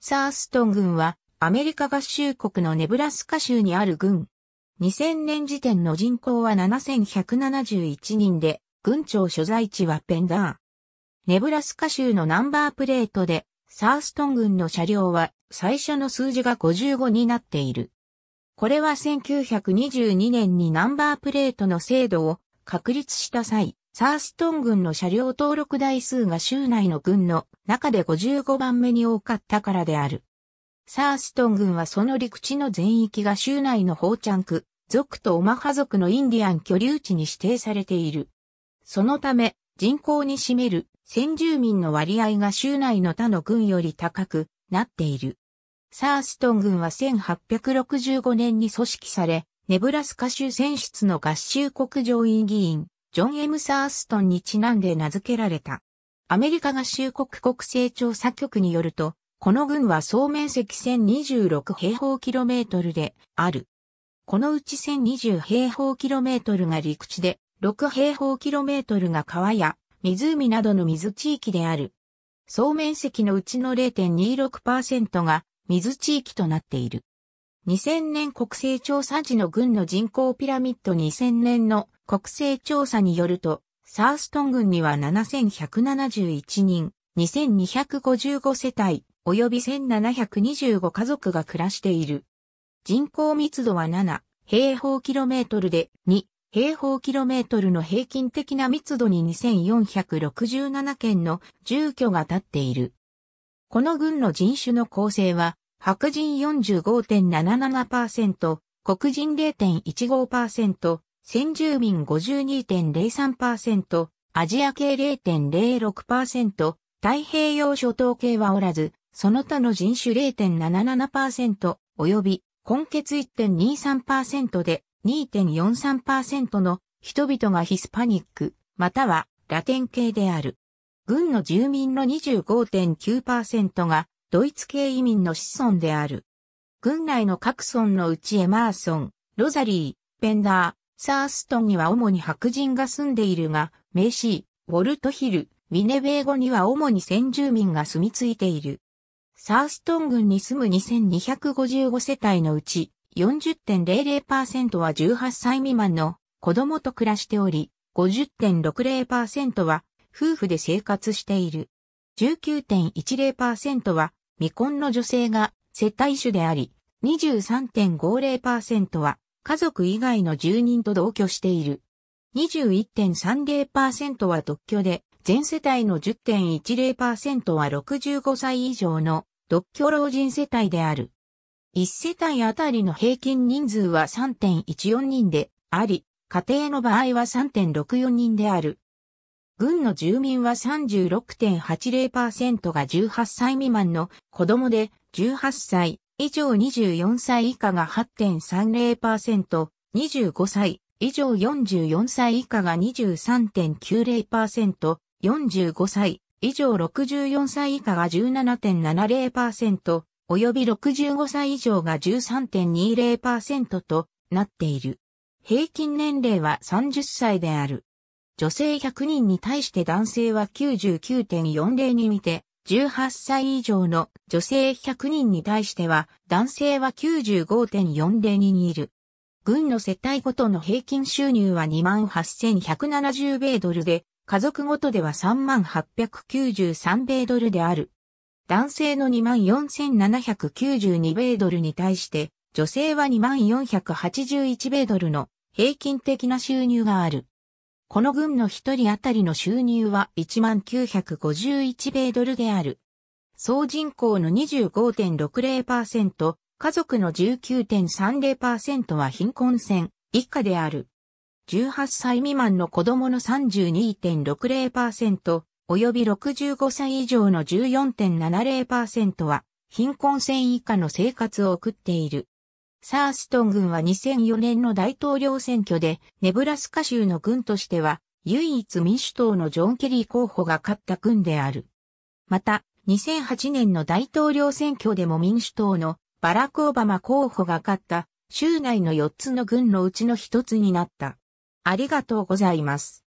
サーストン軍はアメリカ合衆国のネブラスカ州にある軍。2000年時点の人口は7171人で、軍庁所在地はペンダー。ネブラスカ州のナンバープレートで、サーストン軍の車両は最初の数字が55になっている。これは1922年にナンバープレートの制度を確立した際、サーストン軍の車両登録台数が州内の軍の中で55番目に多かったからである。サーストン軍はその陸地の全域が州内のホーチャンク、族とオマハ族のインディアン居留地に指定されている。そのため、人口に占める先住民の割合が州内の他の軍より高くなっている。サーストン軍は1865年に組織され、ネブラスカ州選出の合衆国上院議員、ジョン・エムサーストンにちなんで名付けられた。アメリカ合衆国国勢調査局によると、この軍は総面積1026平方キロメートルである。このうち1020平方キロメートルが陸地で、6平方キロメートルが川や湖などの水地域である。総面積のうちの0.26%が水地域となっている。2000年国勢調査時の軍の人口ピラミッド2000年の国勢調査によると、サーストン郡には7171人、2255世帯、及び1725家族が暮らしている。人口密度は7平方キロメートルで2平方キロメートルの平均的な密度に2467件の住居が立っている。この郡の人種の構成は、白人45.77%、黒人0.15%、先住民52.03%、アジア系0.06%、太平洋諸島系はおらず、その他の人種0.77%、及び、根血1.23%で2.43%の人々がヒスパニック、またはラテン系である。軍の住民の25.9%がドイツ系移民の子孫である。軍内の各村のうちエマーソン、ロザリー、ペンダー、サーストンには主に白人が住んでいるが、メイシー、ウォルトヒル、ウィネベーゴには主に先住民が住み着いている。サーストン郡に住む2255世帯のうち40.00%は18歳未満の子供と暮らしており、50.60%は夫婦で生活している。19.10%は未婚の女性が世帯主であり、23.50%は家族以外の住人と同居している。21.30%は独居で、全世帯の10.10%は65歳以上の独居老人世帯である。1世帯あたりの平均人数は3.14人であり、家庭の場合は3.64人である。軍の住民は36.80%が18歳未満の子供で18歳、以上24歳以下が8.30%、25歳以上44歳以下が23.90%、45歳以上64歳以下が17.70%、及び65歳以上が13.20%となっている。平均年齢は30歳である。女性100人に対して男性は99.40に見て、18歳以上の女性100人に対しては、男性は95.40人いる。軍の世帯ごとの平均収入は28,170米ドルで、家族ごとでは3893米ドルである。男性の24,792米ドルに対して、女性は2481米ドルの平均的な収入がある。この軍の一人当たりの収入は1951米ドルである。総人口の25.60%、家族の19.30%は貧困線以下である。18歳未満の子供の32.60%、及び65歳以上の14.70%は貧困線以下の生活を送っている。サーストン軍は2004年の大統領選挙で、ネブラスカ州の軍としては、唯一民主党のジョン・ケリー候補が勝った軍である。また、2008年の大統領選挙でも民主党のバラク・オバマ候補が勝った州内の4つの軍のうちの1つになった。ありがとうございます。